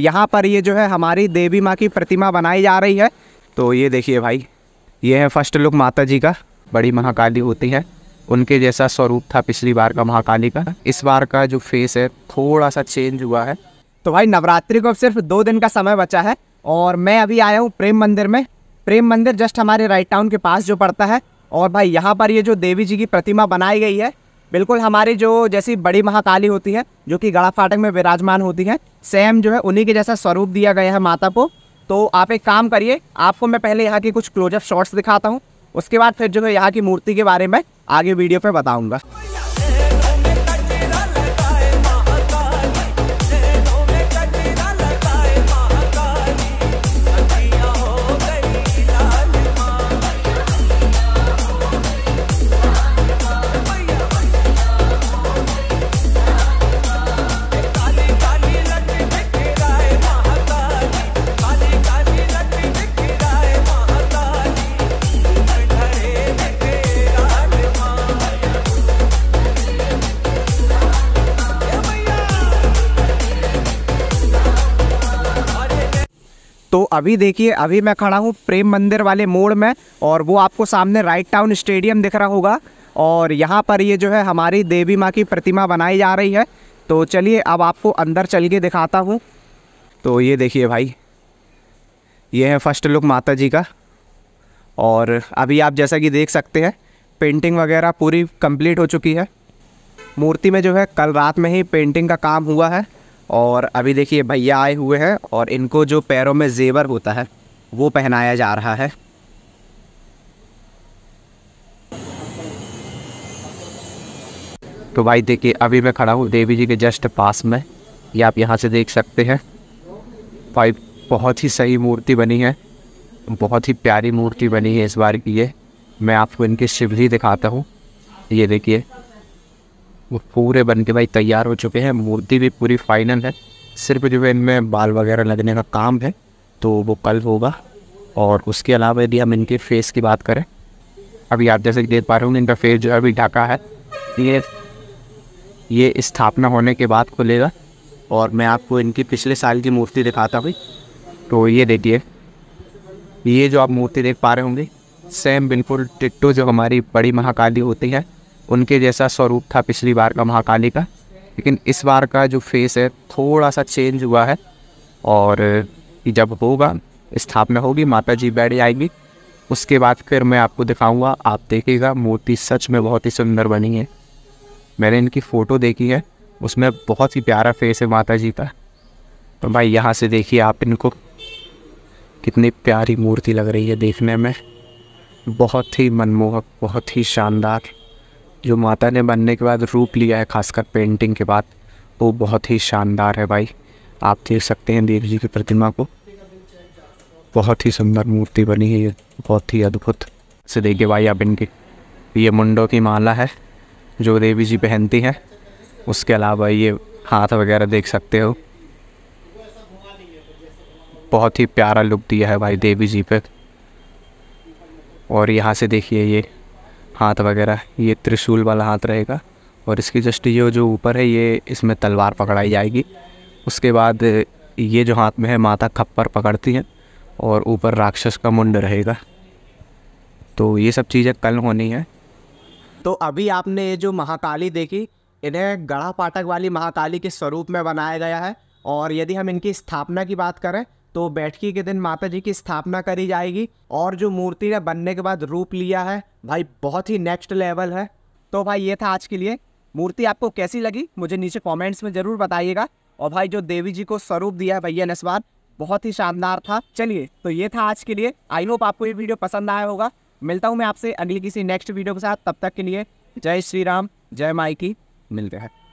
यहाँ पर ये जो है हमारी देवी माँ की प्रतिमा बनाई जा रही है तो ये देखिए भाई ये है फर्स्ट लुक माता जी का बड़ी महाकाली होती है उनके जैसा स्वरूप था पिछली बार का महाकाली का इस बार का जो फेस है थोड़ा सा चेंज हुआ है तो भाई नवरात्रि को सिर्फ दो दिन का समय बचा है और मैं अभी आया हूँ प्रेम मंदिर में प्रेम मंदिर जस्ट हमारे राइट टाउन के पास जो पड़ता है और भाई यहाँ पर ये जो देवी जी की प्रतिमा बनाई गई है बिल्कुल हमारी जो जैसी बड़ी महाकाली होती है जो कि गड़ा फाटक में विराजमान होती है सेम जो है उन्हीं के जैसा स्वरूप दिया गया है माता को तो आप एक काम करिए आपको मैं पहले यहाँ की कुछ क्लोजअप शॉट्स दिखाता हूँ उसके बाद फिर जो है यहाँ की मूर्ति के बारे में आगे वीडियो पर बताऊँगा तो अभी देखिए अभी मैं खड़ा हूँ प्रेम मंदिर वाले मोड़ में और वो आपको सामने राइट टाउन स्टेडियम दिख रहा होगा और यहाँ पर ये जो है हमारी देवी माँ की प्रतिमा बनाई जा रही है तो चलिए अब आपको अंदर चल के दिखाता हूँ तो ये देखिए भाई ये है फर्स्ट लुक माता जी का और अभी आप जैसा कि देख सकते हैं पेंटिंग वगैरह पूरी कंप्लीट हो चुकी है मूर्ति में जो है कल रात में ही पेंटिंग का काम हुआ है और अभी देखिए भैया आए हुए हैं और इनको जो पैरों में जेवर होता है वो पहनाया जा रहा है तो भाई देखिए अभी मैं खड़ा हूँ देवी जी के जस्ट पास में ये आप यहाँ से देख सकते हैं भाई बहुत ही सही मूर्ति बनी है बहुत ही प्यारी मूर्ति बनी है इस बार की ये मैं आपको इनकी शिवली दिखाता हूँ ये देखिए वो पूरे बन के भाई तैयार हो चुके हैं मूर्ति भी पूरी फाइनल है सिर्फ जो है इनमें बाल वगैरह लगने का काम है तो वो कल होगा और उसके अलावा यदि हम इनके फेस की बात करें अभी आप जैसे देख पा रहे होंगे इनका फेस जो है अभी ढाका है ये ये स्थापना होने के बाद खुलेगा और मैं आपको इनकी पिछले साल की मूर्ति दिखाता भाई तो ये देखिए ये जो आप मूर्ति देख पा रहे होंगे सेम बिल्कुल टिट्टू जो हमारी बड़ी महाकाली होती है उनके जैसा स्वरूप था पिछली बार का महाकाली का लेकिन इस बार का जो फेस है थोड़ा सा चेंज हुआ है और जब होगा स्थापना होगी माता जी बैठ जाएगी उसके बाद फिर मैं आपको दिखाऊंगा आप देखिएगा मूर्ति सच में बहुत ही सुंदर बनी है मैंने इनकी फ़ोटो देखी है उसमें बहुत ही प्यारा फेस है माता जी का तो भाई यहाँ से देखिए आप इनको कितनी प्यारी मूर्ति लग रही है देखने में बहुत ही मनमोहक बहुत ही शानदार जो माता ने बनने के बाद रूप लिया है खासकर पेंटिंग के बाद वो बहुत ही शानदार है भाई आप देख सकते हैं देव जी की प्रतिमा को बहुत ही सुंदर मूर्ति बनी है ये बहुत ही अद्भुत से देखिए भाई आप इनकी ये मुंडों की माला है जो देवी जी पहनती हैं उसके अलावा ये हाथ वगैरह देख सकते हो बहुत ही प्यारा लुक दिया है भाई देवी जी पे और यहाँ से देखिए ये हाथ वगैरह ये त्रिशूल वाला हाथ रहेगा और इसकी जस्ट ये जो ऊपर है ये इसमें तलवार पकड़ाई जाएगी उसके बाद ये जो हाथ में है माता खप्पर पकड़ती है और ऊपर राक्षस का मुंड रहेगा तो ये सब चीज़ें कल होनी है तो अभी आपने ये जो महाकाली देखी इन्हें गढ़ा पाठक वाली महाकाली के स्वरूप में बनाया गया है और यदि हम इनकी स्थापना की बात करें तो बैठकी के दिन माता जी की स्थापना करी जाएगी और जो मूर्ति ने बनने के बाद रूप लिया है भाई बहुत ही नेक्स्ट लेवल है तो भाई ये था आज के लिए मूर्ति आपको कैसी लगी मुझे नीचे कमेंट्स में ज़रूर बताइएगा और भाई जो देवी जी को स्वरूप दिया है भैया नस्वार बहुत ही शानदार था चलिए तो ये था आज के लिए आई होप आपको ये वीडियो पसंद आया होगा मिलता हूँ मैं आपसे अगली किसी नेक्स्ट वीडियो के साथ तब तक के लिए जय श्री राम जय माई की मिलते हैं